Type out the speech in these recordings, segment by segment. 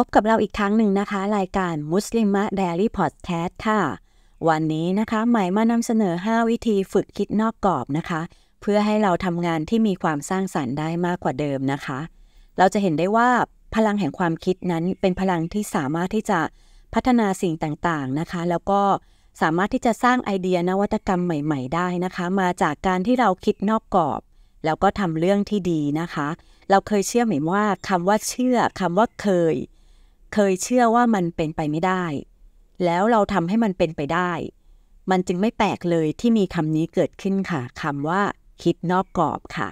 พบกับเราอีกครั้งหนึ่งนะคะ รายการมุสลิมะเดลี่พอดแคสต์ค่ะ วันนี้นะคะใหม่มานำเสนอ 5 วิธีฝึกคิดนอกกรอบนะคะ เพื่อให้เราทำงานที่มีความสร้างสารรค์ได้มากกว่าเดิมนะคะ เราจะเห็นได้ว่าพลังแห่งความคิดนั้นเป็นพลังที่สามารถที่จะพัฒนาสิ่งต่างๆนะคะ แล้วก็สามารถที่จะสร้างไอเดียนวัตกรรมใหม่ๆ ได้นะคะ มาจากการที่เราคิดนอกกรอบ แล้วก็ทำเรื่องที่ดีนะคะ เราเคยเชื่อไหมว่าคำว่าเชื่อคำว่าเคยเคยเชื่อว่ามันเป็นไปไม่ได้ แล้วเราทำให้มันเป็นไปได้ มันจึงไม่แปลกเลยที่มีคำนี้เกิดขึ้นค่ะคำว่า คิดนอกกรอบค่ะ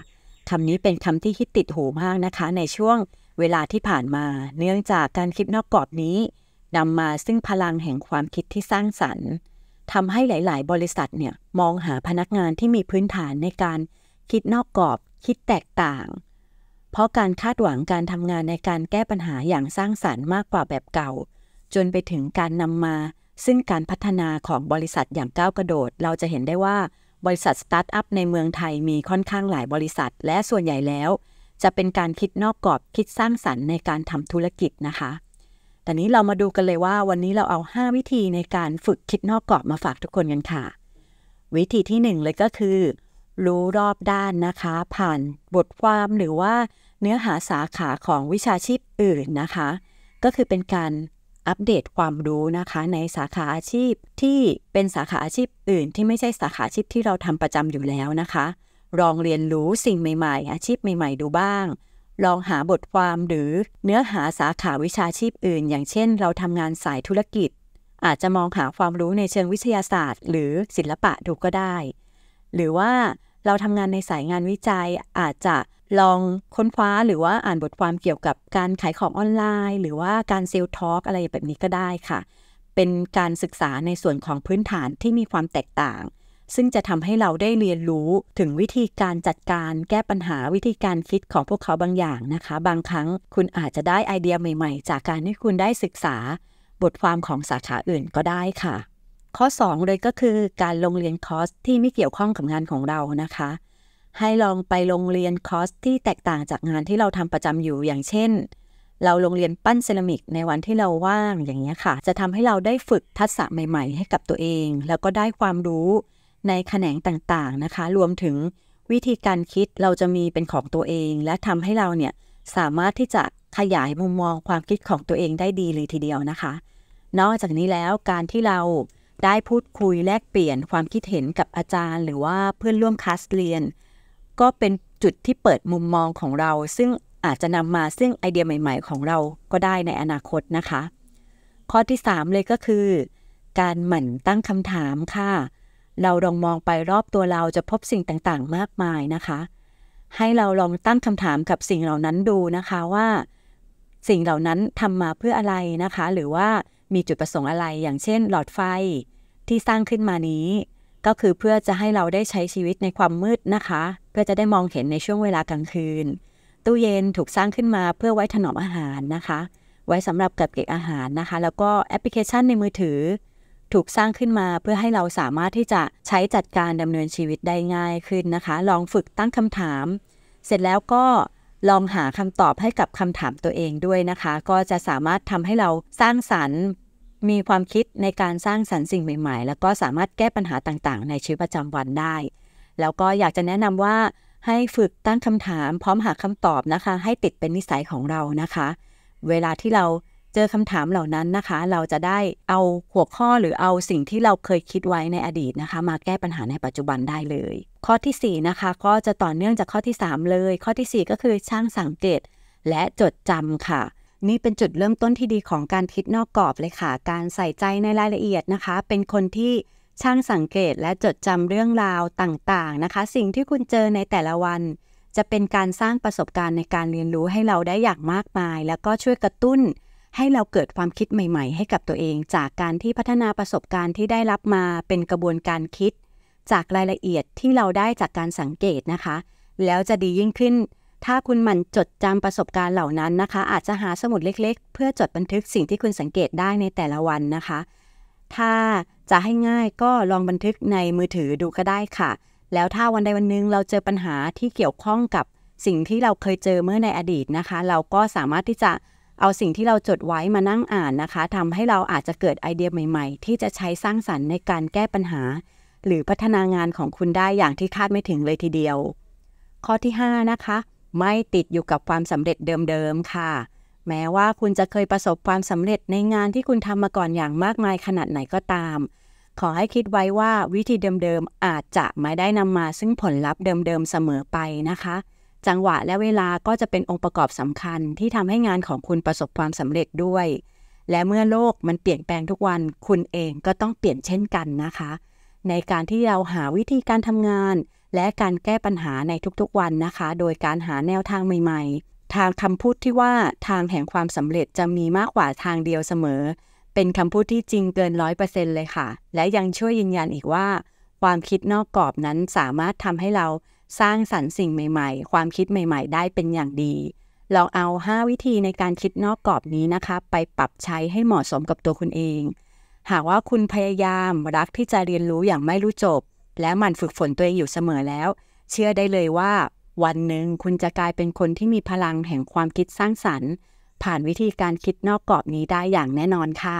คำนี้เป็นคำที่ฮิตติดหูมากนะคะ ในช่วงเวลาที่ผ่านมา เนื่องจากการคิดนอกกรอบนี้นำมาซึ่งพลังแห่งความคิดที่สร้างสรรค์ทำให้หลาย ๆ บริษัทเนี่ยมองหาพนักงานที่มีพื้นฐานในการคิดนอกกรอบ คิดแตกต่างเพราะการคาดหวังการทำงานในการแก้ปัญหาอย่างสร้างสารรค์มากกว่าแบบเก่า จนไปถึงการนำมา ซึ่งการพัฒนาของบริษัทอย่างก้าวกระโดด เราจะเห็นได้ว่า บริษัทสตาร์ทอัพในเมืองไทยมีค่อนข้างหลายบริษัท และส่วนใหญ่แล้ว จะเป็นการคิดนอกกรอบคิดสร้างสรรค์ในการทำธุรกิจนะคะแต่นี้เรามาดูกันเลยว่า วันนี้เราเอา 5 วิธีในการฝึกคิดนอกกรอบมาฝากทุกคนกันค่ะ วิธีที่1เลยก็คือรู้รอบด้านนะคะผ่าน บทความหรือว่าเนื้อหาสาขาของวิชาชีพอื่นนะคะ ก็คือเป็นการอัปเดตความรู้นะคะในสาขาอาชีพที่เป็นสาขาอาชีพอื่นที่ไม่ใช่สาขาอาชีพที่เราทำประจำอยู่แล้วนะคะลองเรียนรู้สิ่งใหม่ๆ อาชีพใหม่ๆดูบ้าง ลองหาบทความหรือเนื้อหาสาขาวิชาชีพอื่น อย่างเช่น เราทำงานสายธุรกิจ อาจจะมองหาความรู้ในเชิงวิทยาศาสตร์ หรือศิลปะดูก็ได้ หรือว่าเราทำงานในสายงานวิจัยอาจจะลองค้นคว้าหรือว่าอ่านบทความเกี่ยวกับการขายของออนไลน์ หรือว่าการเซลล์ทอล์กอะไรแบบนี้ก็ได้ค่ะ เป็นการศึกษาในส่วนของพื้นฐานที่มีความแตกต่าง ซึ่งจะทำให้เราได้เรียนรู้ถึงวิธีการจัดการแก้ปัญหาวิธีการคิดของพวกเขาบางอย่างนะคะ บางครั้งคุณอาจจะได้ไอเดียใหม่ๆ จากการที่คุณได้ศึกษา บทความของสาขาอื่นก็ได้ค่ะ ข้อ 2 เลยก็คือการลงเรียนคอร์สที่ไม่เกี่ยวข้องกับงานของเรานะคะให้ลองไปโรงเรียนคอร์สที่แตกต่างจากงานที่เราทำประจำอยู่อย่างเช่น เราโรงเรียนปั้นเซรามิกในวันที่เราว่างอย่างนี้ค่ะ จะทำให้เราได้ฝึกทักษะใหม่ๆ ให้กับตัวเอง แล้วก็ได้ความรู้ในแขนงต่างๆนะคะ รวมถึงวิธีการคิดเราจะมีเป็นของตัวเอง และทำให้เราเนี่ยสามารถที่จะขยายมุมมองความคิดของตัวเองได้ดีเลยทีเดียวนะคะ นอกจากนี้แล้วการที่เราได้พูดคุยแลกเปลี่ยนความคิดเห็นกับอาจารย์หรือว่าเพื่อนร่วมคลาสเรียนก็เป็นจุดที่เปิดมุมมองของเราซึ่งอาจจะนำมาซึ่งไอเดียใหม่ๆ ของเราก็ได้ในอนาคตนะคะ ข้อที่ 3 เลยก็คือ การหมั่นตั้งคำถามค่ะ เราลองมองไปรอบตัวเราจะพบสิ่งต่างๆ มากมายนะคะ ให้เราลองตั้งคำถามกับสิ่งเหล่านั้นดูนะคะว่า สิ่งเหล่านั้นทำมาเพื่ออะไรนะคะ หรือว่ามีจุดประสงค์อะไรอย่างเช่นหลอดไฟ ที่สร้างขึ้นมานี้ก็คือเพื่อจะให้เราได้ใช้ชีวิตในความมืดนะคะ เพื่อจะได้มองเห็นในช่วงเวลากลางคืน ตู้เย็นถูกสร้างขึ้นมาเพื่อไว้ถนอมอาหารนะคะ ไว้สำหรับเก็บเก็บอาหารนะคะ แล้วก็แอปพลิเคชันในมือถือ ถูกสร้างขึ้นมาเพื่อให้เราสามารถที่จะใช้จัดการดำเนินชีวิตได้ง่ายขึ้นนะคะ ลองฝึกตั้งคำถาม เสร็จแล้วก็ลองหาคำตอบให้กับคำถามตัวเองด้วยนะคะ ก็จะสามารถทำให้เราสร้างสรรค์มีความคิดในการสร้างสรรค์สิ่งใหม่ๆ แล้วก็สามารถแก้ปัญหาต่างๆ ในชีวิตประจำวันได้ แล้วก็อยากจะแนะนำว่าให้ฝึกตั้งคำถามพร้อมหาคำตอบนะคะ ให้ติดเป็นนิสัยของเรานะคะ เวลาที่เราเจอคำถามเหล่านั้นนะคะ เราจะได้เอาหัวข้อหรือเอาสิ่งที่เราเคยคิดไว้ในอดีตนะคะมาแก้ปัญหาในปัจจุบันได้เลย ข้อที่ 4 นะคะก็จะต่อเนื่องจากข้อที่ 3 เลย ข้อที่ 4 ก็คือช่างสังเกตและจดจำค่ะนี่เป็นจุดเริ่มต้นที่ดีของการคิดนอกกรอบเลยค่ะ การใส่ใจในรายละเอียดนะคะ เป็นคนที่ช่างสังเกตและจดจำเรื่องราวต่างๆนะคะ สิ่งที่คุณเจอในแต่ละวัน จะเป็นการสร้างประสบการณ์ในการเรียนรู้ให้เราได้อย่างมากมาย แล้วก็ช่วยกระตุ้นให้เราเกิดความคิดใหม่ ๆ ให้กับตัวเองจากการที่พัฒนาประสบการณ์ที่ได้รับมาเป็นกระบวนการคิด จากรายละเอียดที่เราได้จากการสังเกตนะคะ แล้วจะดียิ่งขึ้นถ้าคุณหมั่นจดจำประสบการณ์เหล่านั้นนะคะ อาจจะหาสมุดเล็กๆ เพื่อจดบันทึกสิ่งที่คุณสังเกตได้ในแต่ละวันนะคะ ถ้าจะให้ง่ายก็ลองบันทึกในมือถือดูก็ได้ค่ะ แล้วถ้าวันใดวันหนึ่งเราเจอปัญหาที่เกี่ยวข้องกับสิ่งที่เราเคยเจอเมื่อในอดีตนะคะ เราก็สามารถที่จะเอาสิ่งที่เราจดไว้มานั่งอ่านนะคะ ทำให้เราอาจจะเกิดไอเดียใหม่ๆ ที่จะใช้สร้างสรรค์ในการแก้ปัญหา หรือพัฒนางานของคุณได้อย่างที่คาดไม่ถึงเลยทีเดียว ข้อที่ 5 นะคะไม่ติดอยู่กับความสำเร็จเดิมๆค่ะ แม้ว่าคุณจะเคยประสบความสำเร็จในงานที่คุณทำมาก่อนอย่างมากมายขนาดไหนก็ตาม ขอให้คิดไว้ว่าวิธีเดิมๆอาจจะไม่ได้นำมาซึ่งผลลัพธ์เดิมๆเสมอไปนะคะ จังหวะและเวลาก็จะเป็นองค์ประกอบสำคัญที่ทำให้งานของคุณประสบความสำเร็จด้วย และเมื่อโลกมันเปลี่ยนแปลงทุกวัน คุณเองก็ต้องเปลี่ยนเช่นกันนะคะ ในการที่เราหาวิธีการทำงานและการแก้ปัญหาในทุกๆวันนะคะ โดยการหาแนวทางใหม่ ๆ ทางคำพูดที่ว่าทางแห่งความสำเร็จจะมีมากกว่าทางเดียวเสมอ เป็นคำพูดที่จริงเกินร้อยเปอร์เซ็นต์เลยค่ะ และยังช่วยยืนยันอีกว่า ความคิดนอกกรอบนั้นสามารถทำให้เราสร้างสรรค์สิ่งใหม่ ๆ ความคิดใหม่ๆ ได้เป็นอย่างดีลองเอา 5 วิธีในการคิดนอกกรอบนี้นะคะ ไปปรับใช้ให้เหมาะสมกับตัวคุณเอง หากว่าคุณพยายาม รักที่จะเรียนรู้อย่างไม่รู้จบและมันฝึกฝนตัวเองอยู่เสมอแล้ว เชื่อได้เลยว่า วันหนึ่งคุณจะกลายเป็นคนที่มีพลังแห่งความคิดสร้างสรรค์ผ่านวิธีการคิดนอกกรอบนี้ได้อย่างแน่นอนค่ะ